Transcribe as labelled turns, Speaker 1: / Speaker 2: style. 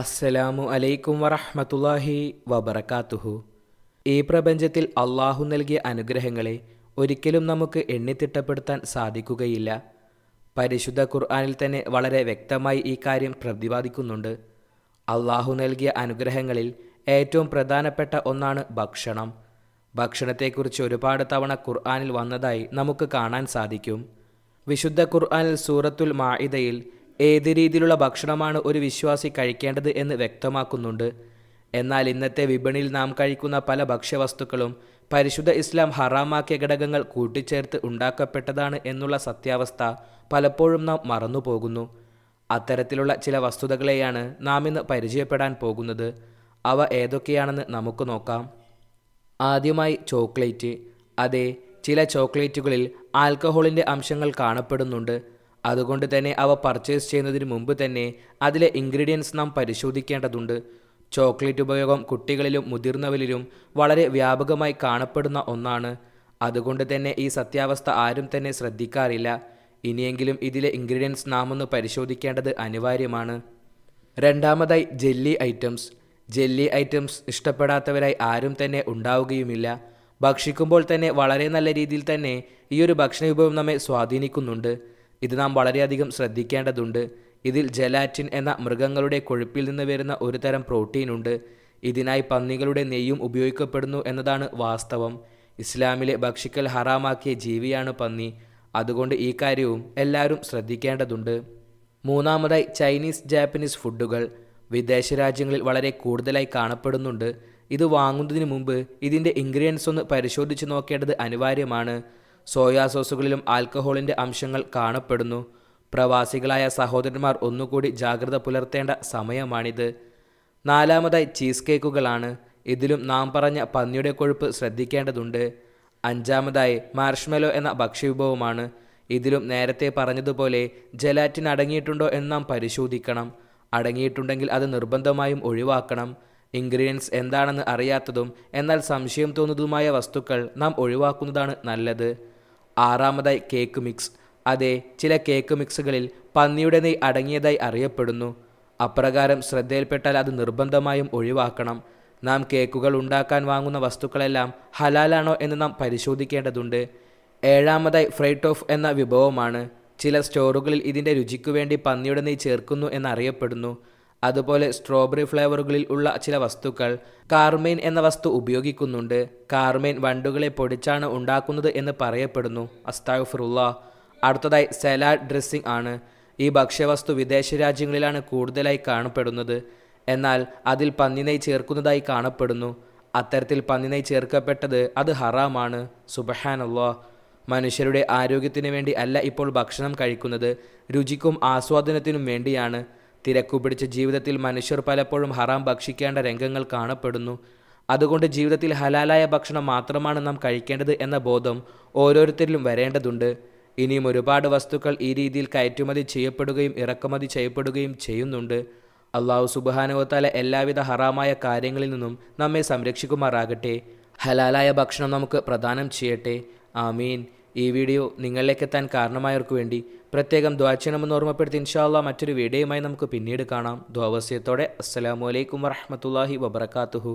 Speaker 1: അസ്സലാമു അലൈക്കും വറഹമത്തല്ലാഹി വബർക്കാത്തുഹു ഈ പ്രപഞ്ചത്തിൽ അള്ളാഹു നൽകിയ അനുഗ്രഹങ്ങളെ ഒരിക്കലും നമുക്ക് എണ്ണിത്തിട്ടപ്പെടുത്താൻ സാധിക്കുകയില്ല പരിശുദ്ധ ഖുർആാനിൽ തന്നെ വളരെ വ്യക്തമായി ഈ കാര്യം പ്രതിപാദിക്കുന്നുണ്ട് അള്ളാഹു നൽകിയ അനുഗ്രഹങ്ങളിൽ ഏറ്റവും പ്രധാനപ്പെട്ട ഒന്നാണ് ഭക്ഷണം ഭക്ഷണത്തെക്കുറിച്ച് ഒരുപാട് തവണ ഖുർആാനിൽ വന്നതായി നമുക്ക് കാണാൻ സാധിക്കും വിശുദ്ധ ഖുർആാനിൽ സൂറത്തുൽ മാഇദയിൽ ഏത് രീതിയിലുള്ള ഭക്ഷണമാണ് ഒരു വിശ്വാസി കഴിക്കേണ്ടത് എന്ന് വ്യക്തമാക്കുന്നുണ്ട് എന്നാൽ ഇന്നത്തെ വിപണിയിൽ നാം കഴിക്കുന്ന പല ഭക്ഷ്യവസ്തുക്കളും പരിശുദ്ധ ഇസ്ലാം ഹറാമാക്കിയ ഘടകങ്ങൾ കൂട്ടിച്ചേർത്ത് ഉണ്ടാക്കപ്പെട്ടതാണ് എന്നുള്ള സത്യാവസ്ഥ പലപ്പോഴും നാം മറന്നുപോകുന്നു അത്തരത്തിലുള്ള ചില വസ്തുതകളെയാണ് നാം ഇന്ന് പരിചയപ്പെടാൻ പോകുന്നത് അവ ഏതൊക്കെയാണെന്ന് നമുക്ക് നോക്കാം ആദ്യമായി ചോക്ലേറ്റ് അതെ ചില ചോക്ലേറ്റുകളിൽ ആൽക്കഹോളിൻ്റെ അംശങ്ങൾ കാണപ്പെടുന്നുണ്ട് അതുകൊണ്ട് തന്നെ അവ പർച്ചേസ് ചെയ്യുന്നതിന് മുമ്പ് തന്നെ അതിലെ ഇൻഗ്രീഡിയൻസ് നാം പരിശോധിക്കേണ്ടതുണ്ട് ചോക്ലേറ്റ് ഉപയോഗം കുട്ടികളിലും മുതിർന്നവരിലും വളരെ വ്യാപകമായി കാണപ്പെടുന്ന ഒന്നാണ് അതുകൊണ്ട് തന്നെ ഈ സത്യാവസ്ഥ ആരും തന്നെ ശ്രദ്ധിക്കാറില്ല ഇനിയെങ്കിലും ഇതിലെ ഇൻഗ്രീഡിയൻസ് നാം ഒന്ന് പരിശോധിക്കേണ്ടത് അനിവാര്യമാണ് രണ്ടാമതായി ജെല്ലി ഐറ്റംസ് ജെല്ലി ഐറ്റംസ് ഇഷ്ടപ്പെടാത്തവരായി ആരും തന്നെ ഉണ്ടാവുകയുമില്ല ഭക്ഷിക്കുമ്പോൾ തന്നെ വളരെ നല്ല രീതിയിൽ തന്നെ ഈ ഒരു ഭക്ഷണ വിഭവം നമ്മെ സ്വാധീനിക്കുന്നുണ്ട് ഇത് നാം വളരെയധികം ശ്രദ്ധിക്കേണ്ടതുണ്ട് ഇതിൽ ജലാറ്റിൻ എന്ന മൃഗങ്ങളുടെ കൊഴുപ്പിൽ നിന്ന് വരുന്ന ഒരു തരം പ്രോട്ടീനുണ്ട് ഇതിനായി പന്നികളുടെ നെയ്യും ഉപയോഗിക്കപ്പെടുന്നു എന്നതാണ് വാസ്തവം ഇസ്ലാമിലെ ഭക്ഷിക്കൽ ഹറാമാക്കിയ ജീവിയാണ് പന്നി അതുകൊണ്ട് ഈ കാര്യവും എല്ലാവരും ശ്രദ്ധിക്കേണ്ടതുണ്ട് മൂന്നാമതായി ചൈനീസ് ജാപ്പനീസ് ഫുഡുകൾ വിദേശ രാജ്യങ്ങളിൽ വളരെ കൂടുതലായി കാണപ്പെടുന്നുണ്ട് ഇത് വാങ്ങുന്നതിന് മുമ്പ് ഇതിൻ്റെ ഇൻഗ്രീഡിയൻസ് ഒന്ന് പരിശോധിച്ച് നോക്കേണ്ടത് അനിവാര്യമാണ് സോയാ സോസുകളിലും ആൽക്കഹോളിൻ്റെ അംശങ്ങൾ കാണപ്പെടുന്നു പ്രവാസികളായ സഹോദരന്മാർ ഒന്നുകൂടി ജാഗ്രത പുലർത്തേണ്ട സമയമാണിത് നാലാമതായി ചീസ് കേക്കുകളാണ് ഇതിലും നാം പറഞ്ഞ പന്നിയുടെ കൊഴുപ്പ് ശ്രദ്ധിക്കേണ്ടതുണ്ട് അഞ്ചാമതായി മാർഷ്മെലോ എന്ന ഭക്ഷ്യവിഭവമാണ് ഇതിലും നേരത്തെ പറഞ്ഞതുപോലെ ജലാറ്റിൻ അടങ്ങിയിട്ടുണ്ടോ എന്ന് നാം പരിശോധിക്കണം അടങ്ങിയിട്ടുണ്ടെങ്കിൽ അത് നിർബന്ധമായും ഒഴിവാക്കണം ഇൻഗ്രീഡിയൻസ് എന്താണെന്ന് അറിയാത്തതും എന്നാൽ സംശയം തോന്നുന്നതുമായ വസ്തുക്കൾ നാം ഒഴിവാക്കുന്നതാണ് നല്ലത് ആറാമതായി കേക്ക് മിക്സ് അതെ ചില കേക്ക് മിക്സുകളിൽ പന്നിയുടെ നെയ് അടങ്ങിയതായി അറിയപ്പെടുന്നു അപ്രകാരം ശ്രദ്ധയിൽപ്പെട്ടാൽ അത് നിർബന്ധമായും ഒഴിവാക്കണം നാം കേക്കുകൾ ഉണ്ടാക്കാൻ വാങ്ങുന്ന വസ്തുക്കളെല്ലാം ഹലാലാണോ എന്ന് നാം പരിശോധിക്കേണ്ടതുണ്ട് ഏഴാമതായി ഫ്രൈറ്റ് ഓഫ് എന്ന വിഭവമാണ് ചില സ്റ്റോറുകളിൽ ഇതിൻ്റെ രുചിക്കു വേണ്ടി പന്നിയുടെ നെയ് ചേർക്കുന്നു എന്നറിയപ്പെടുന്നു അതുപോലെ സ്ട്രോബെറി ഫ്ലേവറുകളിൽ ഉള്ള ചില വസ്തുക്കൾ കാർമൈൻ എന്ന വസ്തു ഉപയോഗിക്കുന്നുണ്ട് കാർമൈൻ വണ്ടുകളെ പൊടിച്ചാണ് ഉണ്ടാക്കുന്നത് എന്ന് പറയപ്പെടുന്നു അസ്താഫുറുള്ള അടുത്തതായി സലാഡ് ഡ്രസ്സിംഗ് ആണ് ഈ ഭക്ഷ്യവസ്തു വിദേശ രാജ്യങ്ങളിലാണ് കൂടുതലായി കാണപ്പെടുന്നത് എന്നാൽ അതിൽ പന്നിനെയ് ചേർക്കുന്നതായി കാണപ്പെടുന്നു അത്തരത്തിൽ പന്നിനെയ് ചേർക്കപ്പെട്ടത് അത് ഹറാമാണ് സുബഹാനല്ലോ മനുഷ്യരുടെ ആരോഗ്യത്തിന് വേണ്ടി അല്ല ഇപ്പോൾ ഭക്ഷണം കഴിക്കുന്നത് രുചിക്കും ആസ്വാദനത്തിനും വേണ്ടിയാണ് തിരക്കുപിടിച്ച ജീവിതത്തിൽ മനുഷ്യർ പലപ്പോഴും ഹറാം ഭക്ഷിക്കേണ്ട രംഗങ്ങൾ കാണപ്പെടുന്നു അതുകൊണ്ട് ജീവിതത്തിൽ ഹലാലായ ഭക്ഷണം മാത്രമാണ് നാം കഴിക്കേണ്ടത് എന്ന ബോധം ഓരോരുത്തരിലും വരേണ്ടതുണ്ട് ഇനിയും ഒരുപാട് വസ്തുക്കൾ ഈ രീതിയിൽ കയറ്റുമതി ചെയ്യപ്പെടുകയും ഇറക്കുമതി ചെയ്യപ്പെടുകയും ചെയ്യുന്നുണ്ട് അള്ളാഹു സുബാനുവത്താല എല്ലാവിധ ഹറാമായ കാര്യങ്ങളിൽ നിന്നും നമ്മെ സംരക്ഷിക്കുമാറാകട്ടെ ഹലാലായ ഭക്ഷണം നമുക്ക് പ്രദാനം ചെയ്യട്ടെ ആമീൻ ഈ വീഡിയോ നിങ്ങളിലേക്കെത്താൻ കാരണമായവർക്ക് വേണ്ടി പ്രത്യേകം ദ്വാ ചെയ്യണമെന്ന് ഓർമ്മപ്പെടുത്തി ഇൻഷാല്ല മറ്റൊരു വീഡിയോയുമായി നമുക്ക് പിന്നീട് കാണാം ദ്വാവസ്യത്തോടെ വലൈക്കും വറഹമത്തല്ലാഹി വബർക്കാത്തുഹു